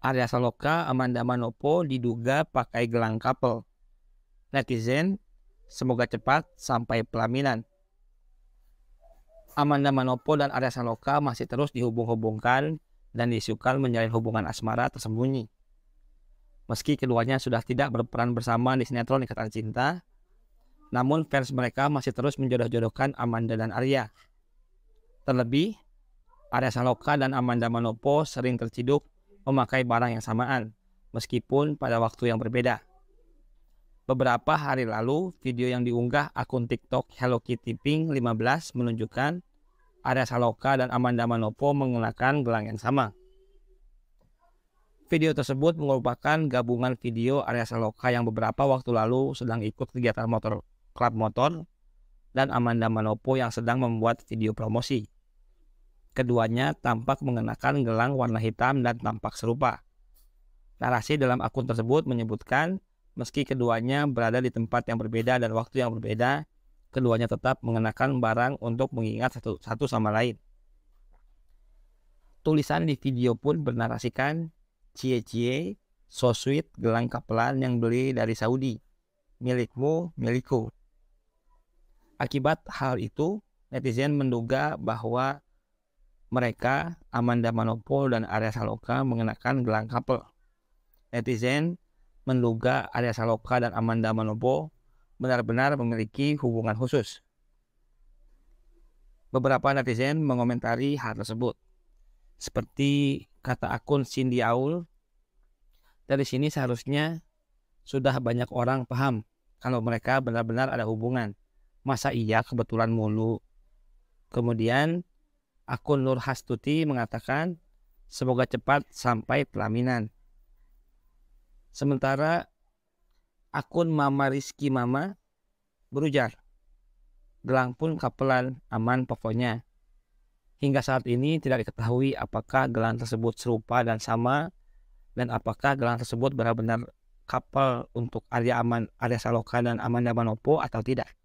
Arya Saloka, Amanda Manopo diduga pakai gelang couple. Netizen, semoga cepat sampai pelaminan. Amanda Manopo dan Arya Saloka masih terus dihubung-hubungkan dan disukan menjalin hubungan asmara tersembunyi. Meski keduanya sudah tidak berperan bersama di sinetron Ikatan Cinta, namun fans mereka masih terus menjodoh-jodohkan Amanda dan Arya. Terlebih, Arya Saloka dan Amanda Manopo sering terciduk memakai barang yang samaan, meskipun pada waktu yang berbeda. Beberapa hari lalu, video yang diunggah akun TikTok Hello Kitty Pink 15 menunjukkan Arya Saloka dan Amanda Manopo mengenakan gelang yang sama. Video tersebut merupakan gabungan video Arya Saloka yang beberapa waktu lalu sedang ikut kegiatan motor klub motor dan Amanda Manopo yang sedang membuat video promosi. Keduanya tampak mengenakan gelang warna hitam dan tampak serupa. Narasi dalam akun tersebut menyebutkan, meski keduanya berada di tempat yang berbeda dan waktu yang berbeda, keduanya tetap mengenakan barang untuk mengingat satu, satu sama lain. Tulisan di video pun bernarasikan cie-cie, so sweet gelang kapelan yang beli dari Saudi. Milikmu, milikku. Akibat hal itu, netizen menduga bahwa mereka Amanda Manopo dan Arya Saloka mengenakan gelang couple. Netizen menduga Arya Saloka dan Amanda Manopo benar-benar memiliki hubungan khusus. Beberapa netizen mengomentari hal tersebut. Seperti kata akun Cindy Aul, dari sini seharusnya sudah banyak orang paham kalau mereka benar-benar ada hubungan. Masa iya kebetulan mulu? Kemudian akun Nur Hastuti mengatakan, semoga cepat sampai pelaminan. Sementara akun Mama Rizky Mama berujar, gelang pun kapelan aman pokoknya. Hingga saat ini tidak diketahui apakah gelang tersebut serupa dan sama dan apakah gelang tersebut benar-benar kapal untuk Arya Aman, Arya Saloka dan Amanda Manopo atau tidak.